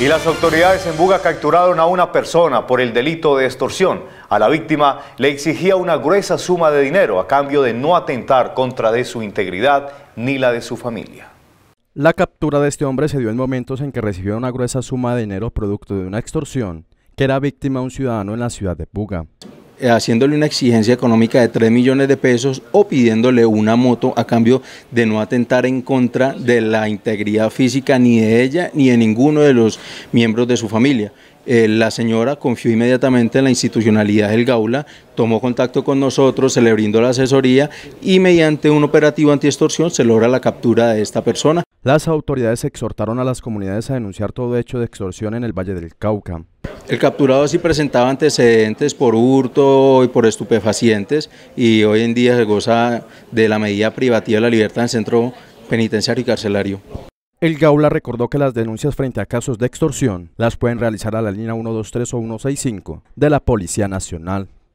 Y las autoridades en Buga capturaron a una persona por el delito de extorsión. A la víctima le exigía una gruesa suma de dinero a cambio de no atentar contra de su integridad ni la de su familia. La captura de este hombre se dio en momentos en que recibió una gruesa suma de dinero producto de una extorsión que era víctima de un ciudadano en la ciudad de Buga. Eh, haciéndole una exigencia económica de 3 millones de pesos o pidiéndole una moto a cambio de no atentar en contra de la integridad física ni de ella ni de ninguno de los miembros de su familia. Eh, la señora confió inmediatamente en la institucionalidad del Gaula, tomó contacto con nosotros, se le brindó la asesoría y mediante un operativo antiextorsión se logra la captura de esta persona. Las autoridades exhortaron a las comunidades a denunciar todo hecho de extorsión en el Valle del Cauca. El capturado sí presentaba antecedentes por hurto y por estupefacientes y hoy en día se goza de la medida privativa de la libertad en centro penitenciario y carcelario. El Gaula recordó que las denuncias frente a casos de extorsión las pueden realizar a la línea 123 o 165 de la Policía Nacional.